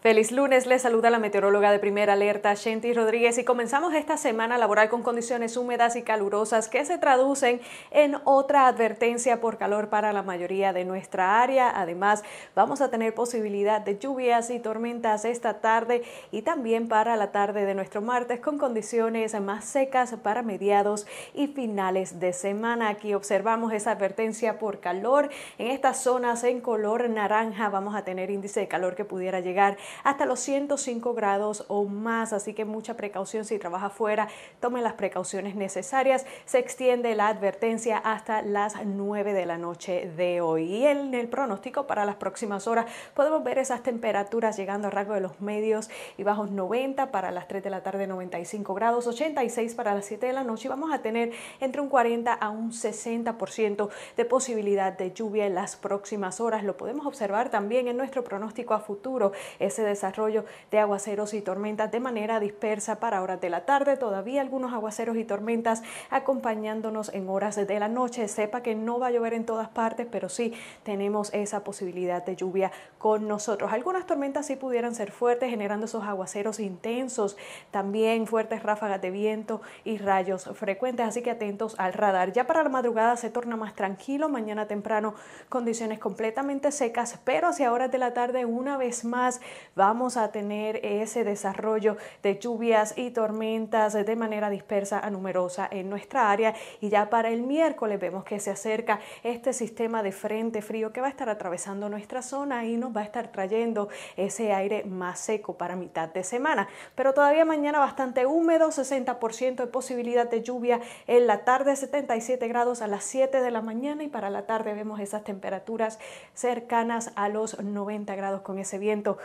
Feliz lunes, les saluda la meteoróloga de primera alerta, Shenty Rodríguez, y comenzamos esta semana laboral con condiciones húmedas y calurosas que se traducen en otra advertencia por calor para la mayoría de nuestra área. Además, vamos a tener posibilidad de lluvias y tormentas esta tarde y también para la tarde de nuestro martes con condiciones más secas para mediados y finales de semana. Aquí observamos esa advertencia por calor. En estas zonas en color naranja vamos a tener índice de calor que pudiera llegar hasta los 105 grados o más, así que mucha precaución si trabaja afuera, tome las precauciones necesarias. Se extiende la advertencia hasta las 9 de la noche de hoy. Y en el pronóstico para las próximas horas podemos ver esas temperaturas llegando a rango de los medios y bajos 90 para las 3 de la tarde 95 grados, 86 para las 7 de la noche y vamos a tener entre un 40 a un 60% de posibilidad de lluvia en las próximas horas. Lo podemos observar también en nuestro pronóstico a futuro desarrollo de aguaceros y tormentas de manera dispersa para horas de la tarde, todavía algunos aguaceros y tormentas acompañándonos en horas de la noche. Sepa que no va a llover en todas partes, pero sí tenemos esa posibilidad de lluvia con nosotros. Algunas tormentas sí pudieran ser fuertes, generando esos aguaceros intensos, también fuertes ráfagas de viento y rayos frecuentes, así que atentos al radar. Ya para la madrugada se torna más tranquilo, mañana temprano condiciones completamente secas, pero hacia horas de la tarde una vez más vamos a tener ese desarrollo de lluvias y tormentas de manera dispersa a numerosa en nuestra área y ya para el miércoles vemos que se acerca este sistema de frente frío que va a estar atravesando nuestra zona y nos va a estar trayendo ese aire más seco para mitad de semana, pero todavía mañana bastante húmedo, 60% de posibilidad de lluvia en la tarde, 77 grados a las 7 de la mañana y para la tarde vemos esas temperaturas cercanas a los 90 grados con ese viento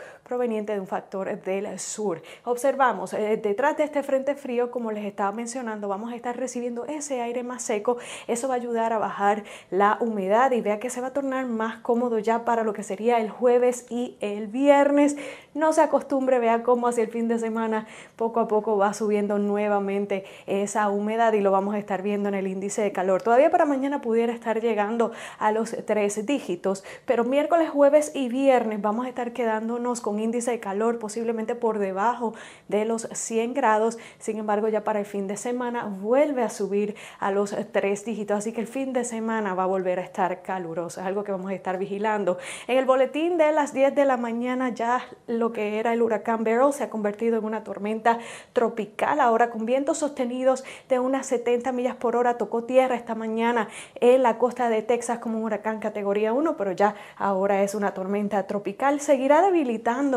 de un factor del sur. Observamos, eh, detrás de este frente frío, como les estaba mencionando, vamos a estar recibiendo ese aire más seco. Eso va a ayudar a bajar la humedad y vea que se va a tornar más cómodo ya para lo que sería el jueves y el viernes. No se acostumbre, vea cómo hacia el fin de semana poco a poco va subiendo nuevamente esa humedad y lo vamos a estar viendo en el índice de calor. Todavía para mañana pudiera estar llegando a los tres dígitos, pero miércoles, jueves y viernes vamos a estar quedándonos con índices de calor posiblemente por debajo de los 100 grados. Sin embargo, ya para el fin de semana vuelve a subir a los tres dígitos, así que el fin de semana va a volver a estar caluroso. Es algo que vamos a estar vigilando. En el boletín de las 10 de la mañana ya lo que era el huracán Beryl se ha convertido en una tormenta tropical ahora con vientos sostenidos de unas 70 millas por hora. Tocó tierra esta mañana en la costa de Texas como un huracán categoría 1, pero ya ahora es una tormenta tropical. Seguirá debilitando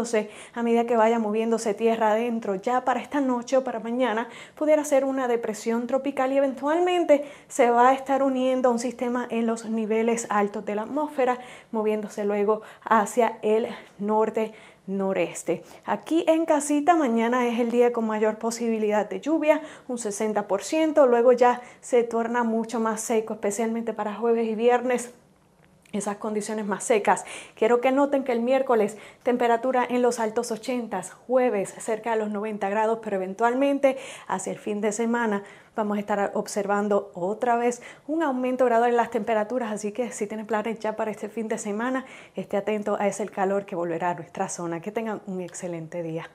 a medida que vaya moviéndose tierra adentro, ya para esta noche o para mañana pudiera ser una depresión tropical y eventualmente se va a estar uniendo a un sistema en los niveles altos de la atmósfera, moviéndose luego hacia el norte noreste. Aquí en casita mañana es el día con mayor posibilidad de lluvia, un 60%, luego ya se torna mucho más seco, especialmente para jueves y viernes esas condiciones más secas. Quiero que noten que el miércoles temperatura en los altos 80, jueves cerca de los 90 grados, pero eventualmente hacia el fin de semana vamos a estar observando otra vez un aumento gradual en las temperaturas, así que si tienes planes ya para este fin de semana, esté atento a ese calor que volverá a nuestra zona. Que tengan un excelente día.